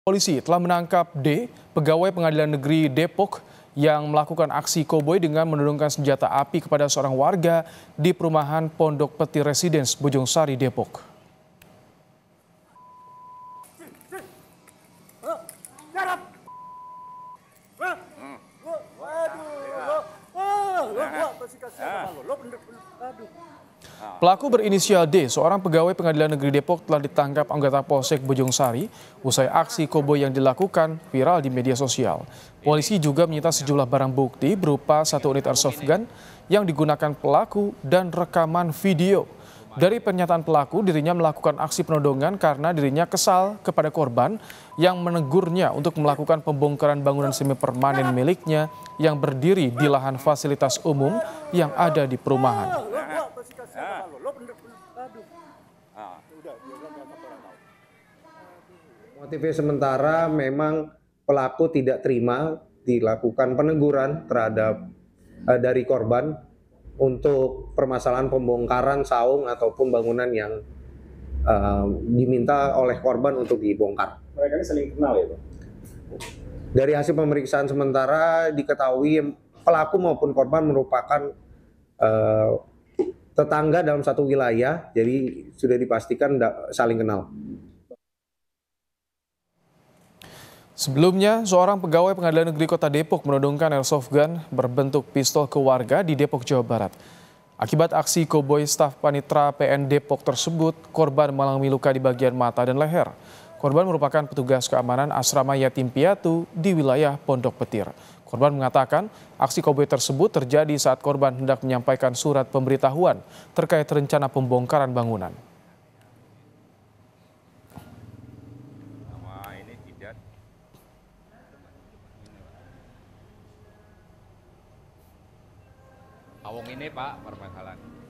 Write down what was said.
Polisi telah menangkap D, pegawai pengadilan negeri Depok yang melakukan aksi koboi dengan menodongkan senjata api kepada seorang warga di perumahan Pondok Peti Residence, Sari Depok. Pelaku berinisial D, seorang pegawai pengadilan negeri Depok telah ditangkap anggota Polsek Bojong Sari usai aksi koboi yang dilakukan viral di media sosial. Polisi juga menyita sejumlah barang bukti berupa satu unit airsoft gun yang digunakan pelaku dan rekaman video. Dari pernyataan pelaku, dirinya melakukan aksi penodongan karena dirinya kesal kepada korban yang menegurnya untuk melakukan pembongkaran bangunan semi permanen miliknya yang berdiri di lahan fasilitas umum yang ada di perumahan sih ah. ah. motifnya sementara memang pelaku tidak terima dilakukan peneguran terhadap uh, dari korban untuk permasalahan pembongkaran saung ataupun bangunan yang uh, diminta oleh korban untuk dibongkar. Mereka ini saling kenal ya, Dari hasil pemeriksaan sementara diketahui pelaku maupun korban merupakan uh, tetangga dalam satu wilayah, jadi sudah dipastikan saling kenal. Sebelumnya, seorang pegawai pengadilan negeri kota Depok menodongkan airsoft gun berbentuk pistol ke warga di Depok, Jawa Barat. Akibat aksi koboi staf panitra PN Depok tersebut, korban mengalami luka di bagian mata dan leher. Korban merupakan petugas keamanan asrama yatim piatu di wilayah Pondok Petir. Korban mengatakan aksi koboi tersebut terjadi saat korban hendak menyampaikan surat pemberitahuan terkait rencana pembongkaran bangunan. Awong ini Pak permasalahan.